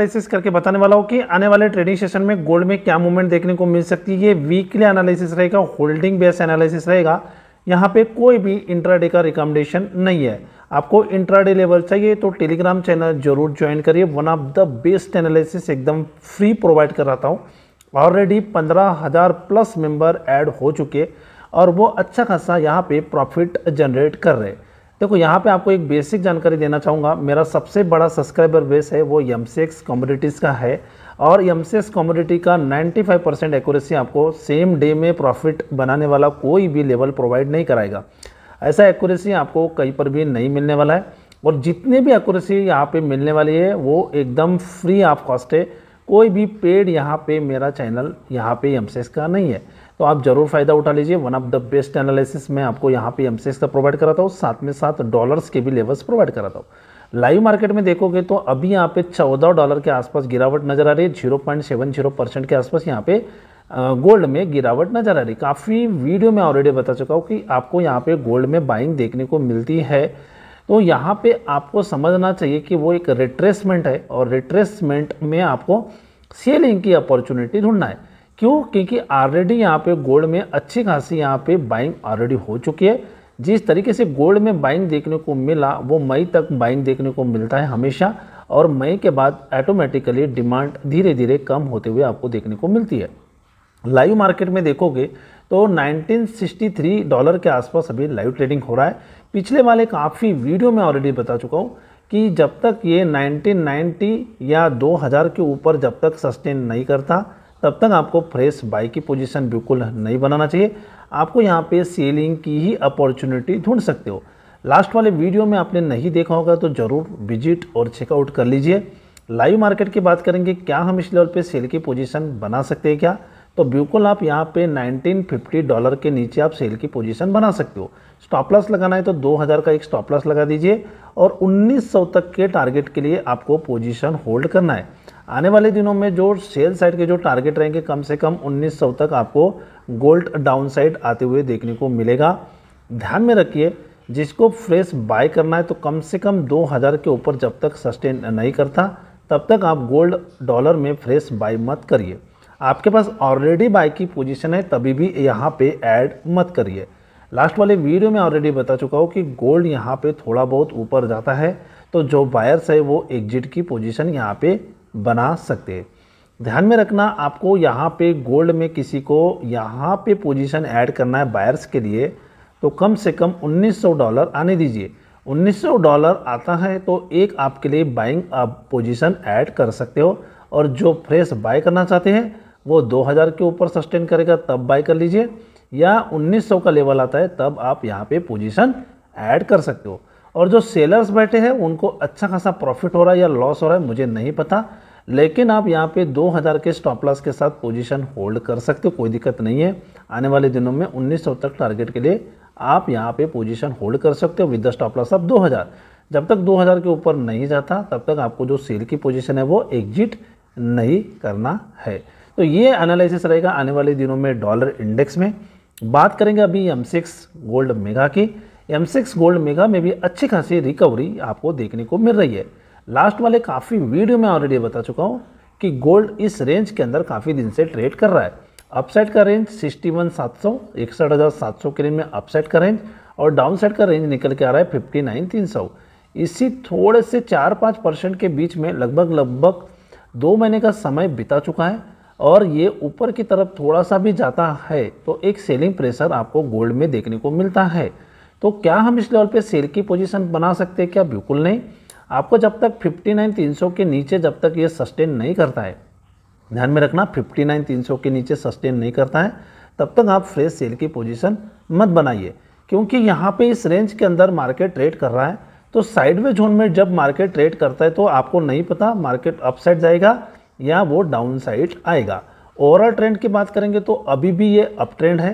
analysis करके बताने वाला हूँ कि आने वाले ट्रेडिंग सेशन में गोल्ड में क्या मूवमेंट देखने को मिल सकती है ये वीकली एनालिसिस रहेगा होल्डिंग बेस एनालिसिस रहेगा यहाँ पे कोई भी इंट्राडे का रिकमेंडेशन नहीं है आपको इंट्राडे लेवल चाहिए तो टेलीग्राम चैनल जरूर ज्वाइन करिए one of the best analysis एकदम फ्री प्रोवाइड कराता हूँ ऑलरेडी पंद्रह हज़ार प्लस मेम्बर एड हो चुके और वो अच्छा खासा यहाँ पे प्रॉफिट जनरेट कर रहे हैं देखो यहाँ पे आपको एक बेसिक जानकारी देना चाहूँगा मेरा सबसे बड़ा सब्सक्राइबर बेस है वो एक्स कॉम्योडिटीज़ का है और एक्स कॉम्योडिटी का 95 परसेंट एक्यूरेसी आपको सेम डे में प्रॉफिट बनाने वाला कोई भी लेवल प्रोवाइड नहीं कराएगा ऐसा एक्यूरेसी आपको कहीं पर भी नहीं मिलने वाला है और जितने भी एक्यूरेसी यहाँ पर मिलने वाली है वो एकदम फ्री ऑफ कॉस्ट है कोई भी पेड यहाँ पे मेरा चैनल यहाँ पे एम का नहीं है तो आप ज़रूर फ़ायदा उठा लीजिए one of the best analysis मैं आपको यहाँ पे एम का प्रोवाइड कराता हूँ साथ में साथ डॉलर्स के भी लेवल्स प्रोवाइड कराता हूँ लाइव मार्केट में देखोगे तो अभी यहाँ पे चौदह डॉलर के आसपास गिरावट नज़र आ रही है zero point seven zero percent के आसपास यहाँ पे गोल्ड में गिरावट नज़र आ रही है काफ़ी वीडियो में ऑलरेडी बता चुका हूँ कि आपको यहाँ पे गोल्ड में बाइंग देखने को मिलती है तो यहाँ पे आपको समझना चाहिए कि वो एक रिट्रेसमेंट है और रिट्रेसमेंट में आपको सेलिंग की अपॉर्चुनिटी ढूंढना है क्यों क्योंकि ऑलरेडी यहाँ पे गोल्ड में अच्छी खासी यहाँ पे बाइंग ऑलरेडी हो चुकी है जिस तरीके से गोल्ड में बाइंग देखने को मिला वो मई तक बाइंग देखने को मिलता है हमेशा और मई के बाद ऐटोमेटिकली डिमांड धीरे धीरे कम होते हुए आपको देखने को मिलती है लाइव मार्केट में देखोगे तो 1963 डॉलर के आसपास अभी लाइव ट्रेडिंग हो रहा है पिछले वाले काफ़ी वीडियो में ऑलरेडी बता चुका हूँ कि जब तक ये 1990 या 2000 के ऊपर जब तक सस्टेन नहीं करता तब तक आपको फ्रेश बाई की पोजीशन बिल्कुल नहीं बनाना चाहिए आपको यहाँ पे सेलिंग की ही अपॉर्चुनिटी ढूंढ सकते हो लास्ट वाले वीडियो में आपने नहीं देखा होगा तो ज़रूर विजिट और चेकआउट कर लीजिए लाइव मार्केट की बात करेंगे क्या हम इस लेवल पे सेल की पोजीशन बना सकते हैं क्या तो बिल्कुल आप यहाँ पे 1950 डॉलर के नीचे आप सेल की पोजीशन बना सकते हो स्टॉप लॉस लगाना है तो 2000 का एक स्टॉप लॉस लगा दीजिए और 1900 तक के टारगेट के लिए आपको पोजीशन होल्ड करना है आने वाले दिनों में जो सेल साइड के जो टारगेट रहेंगे कम से कम 1900 तक आपको गोल्ड डाउन साइड आते हुए देखने को मिलेगा ध्यान में रखिए जिसको फ्रेश बाय करना है तो कम से कम 2000 के ऊपर जब तक सस्टेन नहीं करता तब तक आप गोल्ड डॉलर में फ्रेश बाय मत करिए आपके पास ऑलरेडी बाय की पोजिशन है तभी भी यहाँ पर ऐड मत करिए लास्ट वाले वीडियो में ऑलरेडी बता चुका हूँ कि गोल्ड यहाँ पर थोड़ा बहुत ऊपर जाता है तो जो बायर्स है वो एग्जिट की पोजीशन यहाँ पे बना सकते ध्यान में रखना आपको यहाँ पे गोल्ड में किसी को यहाँ पे पोजीशन ऐड करना है बायर्स के लिए तो कम से कम 1900 डॉलर आने दीजिए 1900 डॉलर आता है तो एक आपके लिए बाइंग आप पोजीशन ऐड कर सकते हो और जो फ्रेश बाय करना चाहते हैं वो 2000 के ऊपर सस्टेन करेगा तब बाय कर लीजिए या 1900 का लेवल आता है तब आप यहाँ पे पोजिशन ऐड कर सकते हो और जो सेलर्स बैठे हैं उनको अच्छा खासा प्रॉफिट हो रहा है या लॉस हो रहा है मुझे नहीं पता लेकिन आप यहाँ पे 2000 के स्टॉप लॉस के साथ पोजीशन होल्ड कर सकते हो कोई दिक्कत नहीं है आने वाले दिनों में 1900 तक टारगेट के लिए आप यहाँ पे पोजीशन होल्ड कर सकते हो with the stop loss of 2000 जब तक 2000 के ऊपर नहीं जाता तब तक आपको जो सेल की पोजीशन है वो एग्जिट नहीं करना है तो ये एनालिसिस रहेगा आने वाले दिनों में डॉलर इंडेक्स में बात करेंगे अभी एम गोल्ड मेगा की एम सिक्स गोल्ड मेगा में भी अच्छी खासी रिकवरी आपको देखने को मिल रही है लास्ट वाले काफ़ी वीडियो में ऑलरेडी बता चुका हूँ कि गोल्ड इस रेंज के अंदर काफ़ी दिन से ट्रेड कर रहा है अपसाइड का रेंज सिक्सटी वन सात सौ इकसठ हज़ार सात सौ के रेंज में अपसाइड का रेंज और डाउनसाइड का रेंज निकल के आ रहा है फिफ्टी नाइन तीन सौ इसी थोड़े से चार पाँच परसेंट के बीच में लगभग लगभग दो महीने का समय बिता चुका है और ये ऊपर की तरफ थोड़ा सा भी जाता है तो एक सेलिंग प्रेशर आपको गोल्ड में देखने को मिलता है तो क्या हम इस लेवल पे सेल की पोजीशन बना सकते हैं क्या बिल्कुल नहीं आपको जब तक 59,300 के नीचे जब तक ये सस्टेन नहीं करता है ध्यान में रखना 59,300 के नीचे सस्टेन नहीं करता है तब तक आप फ्रेश सेल की पोजीशन मत बनाइए क्योंकि यहाँ पे इस रेंज के अंदर मार्केट ट्रेड कर रहा है तो साइडवे जोन में जब मार्केट ट्रेड करता है तो आपको नहीं पता मार्केट अपसाइड जाएगा या वो डाउन साइड आएगा ओवरऑल ट्रेंड की बात करेंगे तो अभी भी ये अप ट्रेंड है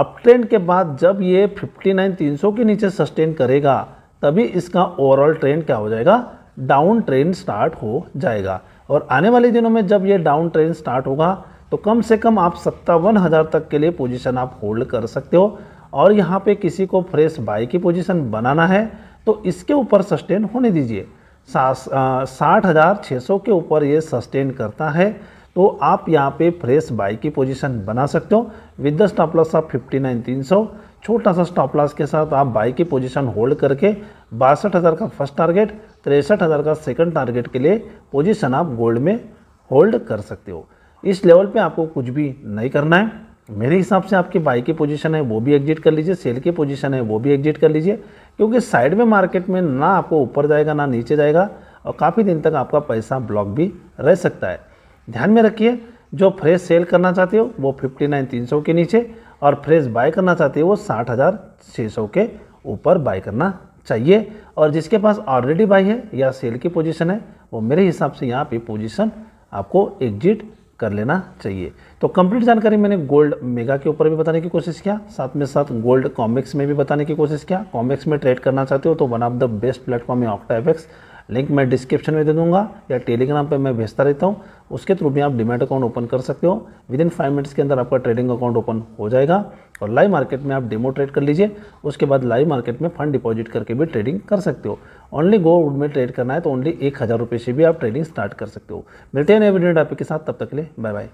अप ट्रेंड के बाद जब ये 59,300 के नीचे सस्टेन करेगा तभी इसका ओवरऑल ट्रेंड क्या हो जाएगा डाउन ट्रेंड स्टार्ट हो जाएगा और आने वाले दिनों में जब ये डाउन ट्रेंड स्टार्ट होगा तो कम से कम आप सत्तावन हज़ार तक के लिए पोजीशन आप होल्ड कर सकते हो और यहाँ पे किसी को फ्रेश बाई की पोजीशन बनाना है तो इसके ऊपर सस्टेन होने दीजिए साठ हज़ार छः सौ के ऊपर ये सस्टेन करता है तो आप यहाँ पे फ्रेश बाई की पोजीशन बना सकते हो with the stop loss of fifty nine तीन सौ छोटा सा स्टॉप लॉस के साथ आप बाई की पोजीशन होल्ड करके बासठ हज़ार का फर्स्ट टारगेट तिरसठ हज़ार का सेकंड टारगेट के लिए पोजीशन आप गोल्ड में होल्ड कर सकते हो इस लेवल पे आपको कुछ भी नहीं करना है मेरे हिसाब से आपकी बाई की पोजीशन है वो भी एग्जिट कर लीजिए सेल की पोजीशन है वो भी एग्जिट कर लीजिए क्योंकि साइड में मार्केट में ना आपको ऊपर जाएगा ना नीचे जाएगा और काफ़ी दिन तक आपका पैसा ब्लॉक भी रह सकता है ध्यान में रखिए जो फ्रेश सेल करना चाहते हो वो फिफ्टी नाइन तीन सौ के नीचे और फ्रेश बाय करना चाहते हो वो साठ हज़ार छः सौ के ऊपर बाय करना चाहिए और जिसके पास ऑलरेडी बाई है या सेल की पोजिशन है वो मेरे हिसाब से यहाँ पर पोजिशन आपको एग्जिट कर लेना चाहिए तो कंप्लीट जानकारी मैंने गोल्ड मेगा के ऊपर भी बताने की कोशिश किया साथ में साथ गोल्ड कॉमिक्स में भी बताने की कोशिश किया कॉमिक्स में ट्रेड करना चाहते हो तो one of the best platform है ऑक्टा लिंक मैं डिस्क्रिप्शन में दे दूंगा या टेलीग्राम पर मैं भेजता रहता हूँ उसके थ्रू भी आप डिमेट अकाउंट ओपन कर सकते हो विद इन फाइव मिनट्स के अंदर आपका ट्रेडिंग अकाउंट ओपन हो जाएगा और लाइव मार्केट में आप डेमो ट्रेड कर लीजिए उसके बाद लाइव मार्केट में फंड डिपॉजिट करके भी ट्रेडिंग कर सकते हो ओनली गोल्ड में ट्रेड करना है तो ओनली एक हज़ार रुपये से भी आप ट्रेडिंग स्टार्ट कर सकते हो मिलते हैं नए वीडियो टॉपिक के साथ तब तक के लिए बाय बाय